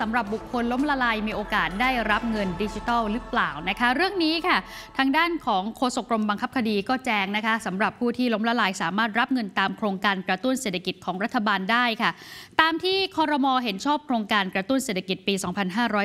สำหรับบุคคลล้มละลายมีโอกาสได้รับเงินดิจิทัลหรือเปล่านะคะ เรื่องนี้ค่ะ ทางด้านของโฆษกกรมบังคับคดีก็แจ้งนะคะสำหรับผู้ที่ล้มละลาย สามารถรับเงินตามโครงการกระตุ้นเศรษฐกิจของรัฐบาลได้ค่ะ ตามที่คอรมอเห็นชอบโครงการกระตุ้นเศรษฐกิจปี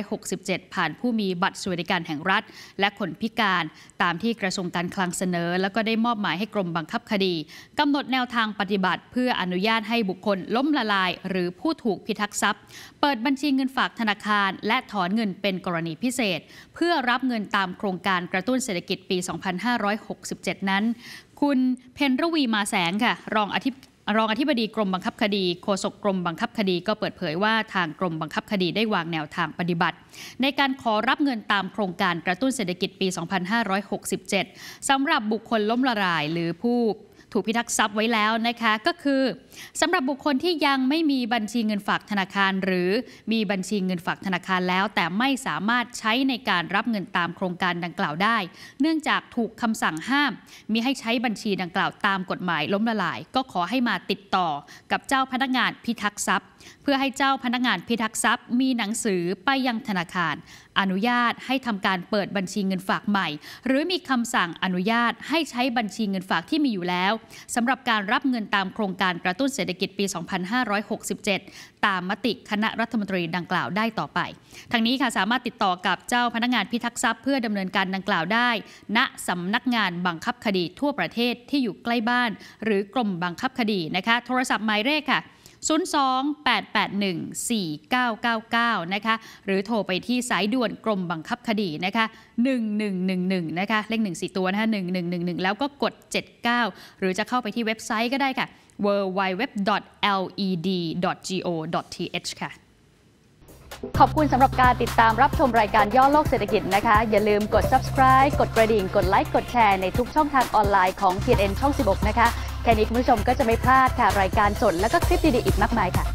2567 ผ่านผู้มีบัตรสวัสดิการแห่งรัฐ และคนพิการ ตามที่กระทรวงการคลังเสนอ แล้วก็ได้มอบหมายให้กรมบังคับคดีกำหนดแนวทางปฏิบัติเพื่ออนุญาตให้บุคคล ล้มละลาย หรือผู้ถูกพิทักษ์ทรัพย์ เปิดบัญชีเงินฝากากธนาคารและถอนเงินเป็นกรณีพิเศษ เพื่อรับเงินตามโครงการกระตุ้นเศรษฐกิจปี 2567 นั้น คุณเพนรวีมาแสงค่ะ รองอธิรองอธิบดีกรมบังคับคดี โฆษกกรมบังคับคดีก็เปิดเผยว่าทางกรมบังคับคดีได้วางแนวทางปฏิบัติ ในการขอรับเงินตามโครงการกระตุ้นเศรษฐกิจปี 2567 สำหรับบุคคลล้มละลายหรือผู้ถูกพิทักษ์ทรัพย์ไว้แล้วนะคะก็คือสำหรับบุคคลที่ยังไม่มีบัญชีเงินฝากธนาคาร หรือมีบัญชีเงินฝากธนาคารแล้ว แต่ไม่สามารถใช้ในการรับเงินตามโครงการดังกล่าวได้เนื่องจากถูกคำสั่งห้าม มีให้ใช้บัญชีดังกล่าวตามกฎหมาย ล้มละลายก็ขอให้มาติดต่อกับเจ้าพนักงานพิทักษ์ทรัพย์ เพื่อให้เจ้าพนักงานพิทักษ์ทรัพย์ มีหนังสือไปยังธนาคาร อนุญาตให้ทำการเปิดบัญชีเงินฝากใหม่ หรือมีคำสั่งอนุญาตให้ใช้บัญชีเงินฝากที่มีอยู่แล้วสำหรับการรับเงินตามโครงการกระตุ้นเศรษฐกิจปี 2567 ตามมติคณะรัฐมนตรีดังกล่าวได้ต่อไป ทางนี้ค่ะ สามารถติดต่อกับเจ้าพนักงานพิทักษ์ทรัพย์ เพื่อดำเนินการดังกล่าวได้ ณ สำนักงานบังคับคดีทั่วประเทศที่อยู่ใกล้บ้านหรือกรมบังคับคดีนะคะ โทรศัพท์หมายเลขค่ะ02-881-4999 นะคะ หรือโทรไปที่สายด่วนกรมบังคับคดีนะคะ 1111 นะคะ เลข1่ตัวนะคะ 1111 แล้วก็กด 79 หรือจะเข้าไปที่เว็บไซต์ก็ได้ค่ะ www.led.go.th ค่ะ ขอบคุณสำหรับการติดตามรับชมรายการย่อโลกเศรษฐกิจนะคะ อย่าลืมกด subscribe กดกระดิ่ง กดไลค์ กดแชร์ในทุกช่องทางออนไลน์ของ TNN ช่อง16นะคะแค่นี้คุณผู้ชมก็จะไม่พลาดค่ะ รายการสดและก็คลิปดีๆอีกมากมายค่ะ